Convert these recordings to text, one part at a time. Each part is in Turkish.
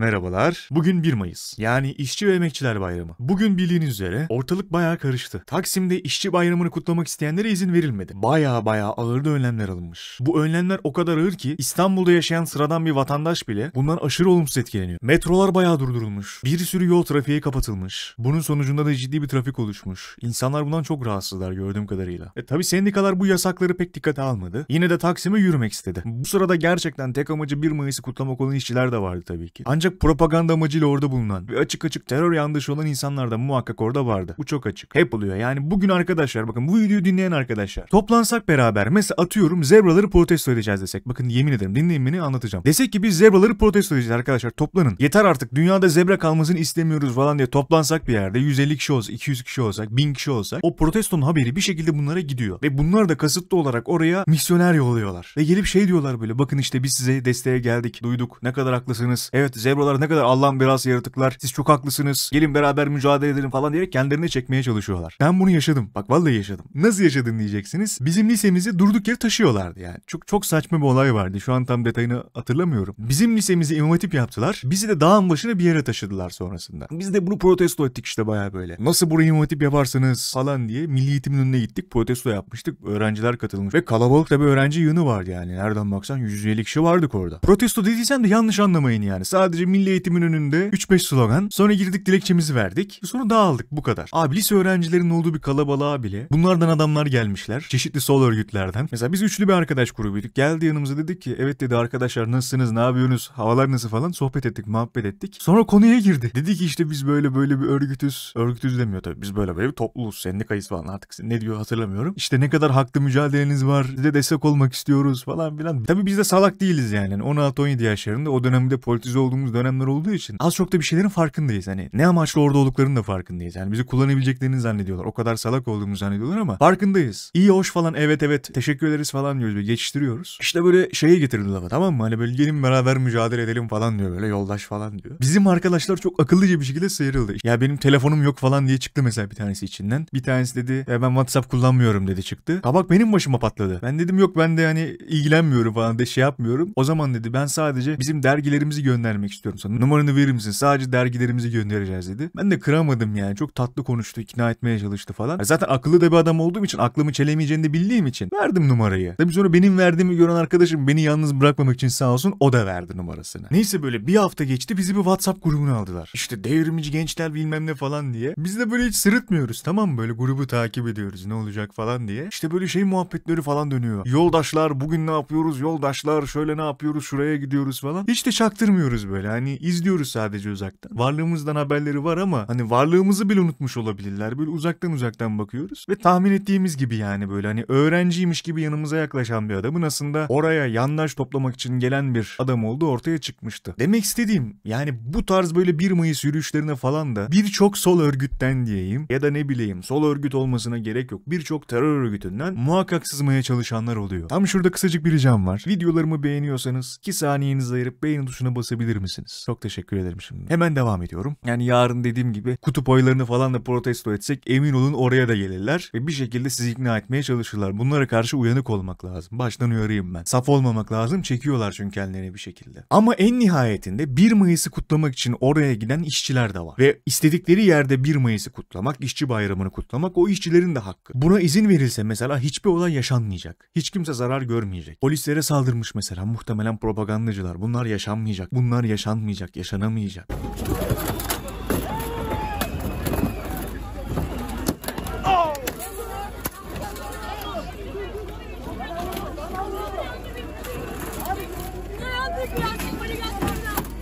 Merhabalar. Bugün 1 Mayıs. Yani İşçi ve Emekçiler Bayramı. Bugün bildiğiniz üzere ortalık bayağı karıştı. Taksim'de işçi bayramını kutlamak isteyenlere izin verilmedi. Bayağı bayağı ağır önlemler alınmış. Bu önlemler o kadar ağır ki İstanbul'da yaşayan sıradan bir vatandaş bile bundan aşırı olumsuz etkileniyor. Metrolar bayağı durdurulmuş. Bir sürü yol trafiğe kapatılmış. Bunun sonucunda da ciddi bir trafik oluşmuş. İnsanlar bundan çok rahatsızlar gördüğüm kadarıyla. E tabi sendikalar bu yasakları pek dikkate almadı. Yine de Taksim'e yürümek istedi. Bu sırada gerçekten tek amacı 1 Mayıs'ı kutlamak olan işçiler de vardı tabii ki. Ancak ancak propaganda amacıyla orada bulunan ve açık açık terör yandaşı olan insanlar da muhakkak orada vardı. Bu çok açık. Hep oluyor. Yani bugün arkadaşlar bakın bu videoyu dinleyen arkadaşlar toplansak beraber mesela atıyorum zebraları protesto edeceğiz desek. Bakın yemin ederim dinleyin beni anlatacağım. Desek ki biz zebraları protesto edeceğiz arkadaşlar toplanın. Yeter artık dünyada zebra kalmasını istemiyoruz falan diye toplansak bir yerde 150 kişi olsa, 200 kişi olsak, 1000 kişi olsak o protestonun haberi bir şekilde bunlara gidiyor. Ve bunlar da kasıtlı olarak oraya misyoner yolluyorlar. Ve gelip şey diyorlar böyle bakın işte biz size desteğe geldik, duyduk, ne kadar haklısınız. Evet zebra buralar ne kadar Allah'ın biraz yaratıklar. Siz çok haklısınız. Gelin beraber mücadele edelim falan diyerek kendilerini çekmeye çalışıyorlar. Ben bunu yaşadım. Bak vallahi yaşadım. Nasıl yaşadın diyeceksiniz. Bizim lisemizi durduk yere taşıyorlardı yani. Çok çok saçma bir olay vardı. Şu an tam detayını hatırlamıyorum. Bizim lisemizi imam hatip yaptılar. Bizi de dağın başına bir yere taşıdılar sonrasında. Biz de bunu protesto ettik işte baya böyle. Nasıl burayı imam hatip yaparsınız falan diye milli eğitimin önüne gittik. Protesto yapmıştık. Öğrenciler katılmış ve kalabalık da bir öğrenci yığını vardı yani. Nereden baksan 150 kişi vardı orada. Protesto dediysen de yanlış anlamayın yani. Sadece milli eğitimin önünde 3-5 slogan. Sonra girdik dilekçemizi verdik. Sonra dağıldık bu kadar. Abi lise öğrencilerin olduğu bir kalabalığa bile bunlardan adamlar gelmişler. Çeşitli sol örgütlerden. Mesela biz üçlü bir arkadaş grubuyduk. Geldi yanımıza dedik ki evet dedi arkadaşlar nasılsınız ne yapıyorsunuz havalar nasıl falan sohbet ettik muhabbet ettik. Sonra konuya girdi. Dedi ki işte biz böyle böyle bir örgütüz. Örgütüz demiyor tabii biz böyle böyle bir topluluğuz sendikayız falan artık ne diyor hatırlamıyorum. İşte ne kadar haklı mücadeleniz var size destek olmak istiyoruz falan filan. Tabii biz de salak değiliz yani. 16-17 yaşlarında o dönemde politize olduğumuz dönem dönemler olduğu için az çok da bir şeylerin farkındayız. Hani ne amaçla orada olduklarının da farkındayız. Yani bizi kullanabileceklerini zannediyorlar. O kadar salak olduğumuzu zannediyorlar ama farkındayız. İyi hoş falan evet evet teşekkür ederiz falan diyoruz. Böyle geçiştiriyoruz. İşte böyle şeye getirdi lafı tamam mı? Hani böyle gelin beraber mücadele edelim falan diyor böyle yoldaş falan diyor. Bizim arkadaşlar çok akıllıca bir şekilde sıyrıldı. Ya benim telefonum yok falan diye çıktı mesela bir tanesi içinden. Bir tanesi dedi ya ben WhatsApp kullanmıyorum dedi çıktı. Kabak benim başıma patladı. Ben dedim yok ben de hani ilgilenmiyorum falan de şey yapmıyorum. O zaman dedi ben sadece bizim dergilerimizi göndermek istiyorum istiyorum sana. Numaranı verir misin? Sadece dergilerimizi göndereceğiz dedi. Ben de kıramadım yani. Çok tatlı konuştu. ikna etmeye çalıştı falan. Ya zaten akıllı da bir adam olduğum için aklımı çelemeyeceğini de bildiğim için verdim numarayı. Tabii sonra benim verdiğimi gören arkadaşım beni yalnız bırakmamak için sağ olsun o da verdi numarasını. Neyse böyle bir hafta geçti bizi bir WhatsApp grubuna aldılar. İşte devrimci gençler bilmem ne falan diye. Biz de böyle hiç sırıtmıyoruz tamam mı? Böyle grubu takip ediyoruz ne olacak falan diye. İşte böyle şey muhabbetleri falan dönüyor. Yoldaşlar bugün ne yapıyoruz? Yoldaşlar şöyle ne yapıyoruz? Şuraya gidiyoruz falan. Hiç de çaktırmıyoruz böyle. Yani izliyoruz sadece uzaktan. Varlığımızdan haberleri var ama hani varlığımızı bile unutmuş olabilirler. Böyle uzaktan uzaktan bakıyoruz ve tahmin ettiğimiz gibi yani böyle hani öğrenciymiş gibi yanımıza yaklaşan bir adamın aslında oraya yandaş toplamak için gelen bir adam olduğu ortaya çıkmıştı. Demek istediğim yani bu tarz böyle 1 Mayıs yürüyüşlerine falan da birçok sol örgütten diyeyim ya da ne bileyim sol örgüt olmasına gerek yok. Birçok terör örgütünden muhakkak sızmaya çalışanlar oluyor. Tam şurada kısacık bir ricam var. Videolarımı beğeniyorsanız 2 saniyenizi ayırıp beğeni tuşuna basabilir misiniz? edebilirsiniz. Çok teşekkür ederim şimdi. Hemen devam ediyorum. Yani yarın dediğim gibi kutup ayılarını falan da protesto etsek emin olun oraya da gelirler ve bir şekilde sizi ikna etmeye çalışırlar. Bunlara karşı uyanık olmak lazım. Baştan uyarayım ben. Saf olmamak lazım. Çekiyorlar çünkü kendilerini bir şekilde. Ama en nihayetinde 1 Mayıs'ı kutlamak için oraya giden işçiler de var. Ve istedikleri yerde 1 Mayıs'ı kutlamak, işçi bayramını kutlamak o işçilerin de hakkı. Buna izin verilse mesela hiçbir olay yaşanmayacak. Hiç kimse zarar görmeyecek. Polislere saldırmış mesela muhtemelen propagandacılar. Bunlar yaşanmayacak. Bunlar yaşanmayacak yaşanmayacak, yaşanamayacak.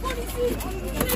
Polis!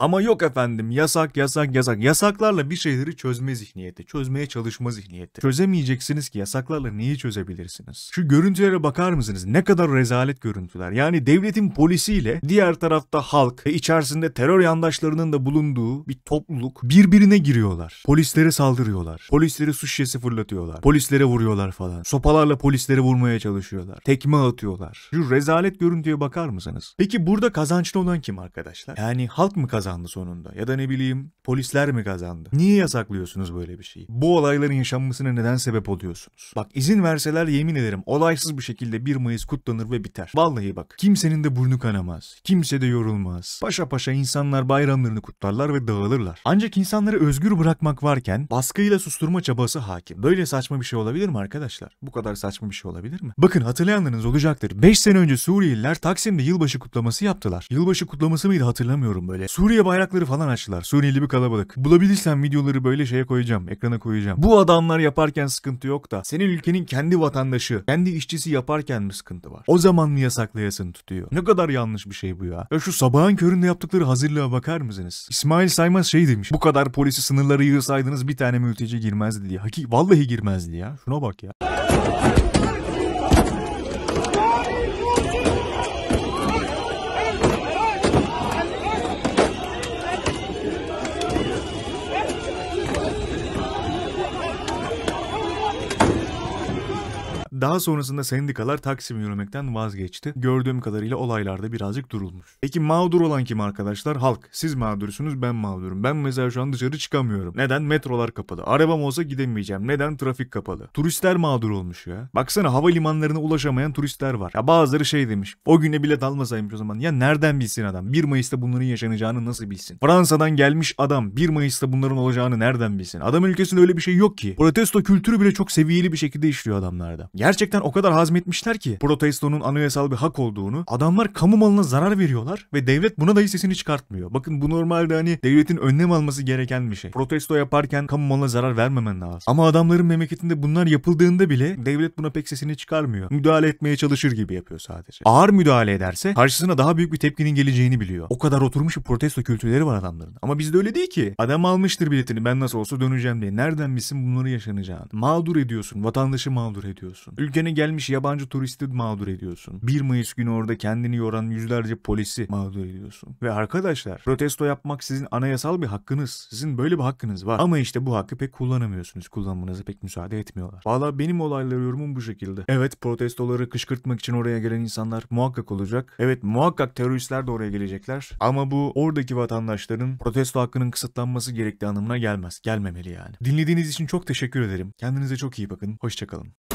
Ama yok efendim yasak yasak yasak. Yasaklarla bir şeyleri çözme zihniyeti. Çözmeye çalışma zihniyeti. Çözemeyeceksiniz ki yasaklarla neyi çözebilirsiniz? Şu görüntülere bakar mısınız? Ne kadar rezalet görüntüler. Yani devletin polisiyle diğer tarafta halk ve içerisinde terör yandaşlarının da bulunduğu bir topluluk birbirine giriyorlar. Polislere saldırıyorlar. Polislere su şişesi fırlatıyorlar. Polislere vuruyorlar falan. Sopalarla polislere vurmaya çalışıyorlar. Tekme atıyorlar. Şu rezalet görüntüye bakar mısınız? Peki burada kazançlı olan kim arkadaşlar? Yani halk mı kazançlı? kazandı sonunda? Ya da ne bileyim polisler mi kazandı? Niye yasaklıyorsunuz böyle bir şeyi? Bu olayların yaşanmasına neden sebep oluyorsunuz? Bak izin verseler yemin ederim olaysız bir şekilde 1 Mayıs kutlanır ve biter. Vallahi bak kimsenin de burnu kanamaz. Kimse de yorulmaz. Paşa paşa insanlar bayramlarını kutlarlar ve dağılırlar. Ancak insanları özgür bırakmak varken baskıyla susturma çabası hakim. Böyle saçma bir şey olabilir mi arkadaşlar? Bu kadar saçma bir şey olabilir mi? Bakın hatırlayanlarınız olacaktır. 5 sene önce Suriyeliler Taksim'de yılbaşı kutlaması yaptılar. Yılbaşı kutlaması mıydı hatırlamıyorum böyle. Suriye Suriye bayrakları falan açtılar. Suriyeli bir kalabalık. Bulabilirsem videoları böyle şeye koyacağım. Ekrana koyacağım. Bu adamlar yaparken sıkıntı yok da senin ülkenin kendi vatandaşı, kendi işçisi yaparken mi sıkıntı var? O zaman mı yasaklayasın tutuyor? Ne kadar yanlış bir şey bu ya. Ya şu sabahın köründe yaptıkları hazırlığa bakar mısınız? İsmail Saymaz şey demiş. Bu kadar polisi sınırları yığsaydınız bir tane mülteci girmezdi diye. Hakik vallahi girmezdi ya. Şuna bak ya. Daha sonrasında sendikalar Taksim'i yürümekten vazgeçti. Gördüğüm kadarıyla olaylarda birazcık durulmuş. Peki mağdur olan kim arkadaşlar? Halk. Siz mağdursunuz ben mağdurum. Ben mesela şu an dışarı çıkamıyorum. Neden? Metrolar kapalı. Arabam olsa gidemeyeceğim. Neden? Trafik kapalı. Turistler mağdur olmuş ya. Baksana havalimanlarına ulaşamayan turistler var. Ya bazıları şey demiş. O güne bilet almasaymış o zaman. Ya nereden bilsin adam? 1 Mayıs'ta bunların yaşanacağını nasıl bilsin? Fransa'dan gelmiş adam 1 Mayıs'ta bunların olacağını nereden bilsin? Adamın ülkesinde öyle bir şey yok ki. Protesto kültürü bile çok seviyeli bir şekilde işliyor adamlarda. Gel Gerçekten o kadar hazmetmişler ki protestonun anayasal bir hak olduğunu. Adamlar kamu malına zarar veriyorlar ve devlet buna dahi sesini çıkartmıyor. Bakın bu normalde hani devletin önlem alması gereken bir şey. Protesto yaparken kamu malına zarar vermemen lazım. Ama adamların memleketinde bunlar yapıldığında bile devlet buna pek sesini çıkarmıyor. Müdahale etmeye çalışır gibi yapıyor sadece. Ağır müdahale ederse karşısına daha büyük bir tepkinin geleceğini biliyor. O kadar oturmuş bir protesto kültürleri var adamların. Ama bizde öyle değil ki. Adam almıştır biletini ben nasıl olsa döneceğim diye. Nereden bilsin bunları yaşanacağını? Mağdur ediyorsun. Vatandaşı mağdur ediyorsun. Ülkene gelmiş yabancı turisti mağdur ediyorsun. 1 Mayıs günü orada kendini yoran yüzlerce polisi mağdur ediyorsun. Ve arkadaşlar protesto yapmak sizin anayasal bir hakkınız. Sizin böyle bir hakkınız var. Ama işte bu hakkı pek kullanamıyorsunuz. Kullanmanıza pek müsaade etmiyorlar. Valla benim olayları yorumum bu şekilde. Evet protestoları kışkırtmak için oraya gelen insanlar muhakkak olacak. Evet muhakkak teröristler de oraya gelecekler. Ama bu oradaki vatandaşların protesto hakkının kısıtlanması gerektiği anlamına gelmez. Gelmemeli yani. Dinlediğiniz için çok teşekkür ederim. Kendinize çok iyi bakın. Hoşçakalın.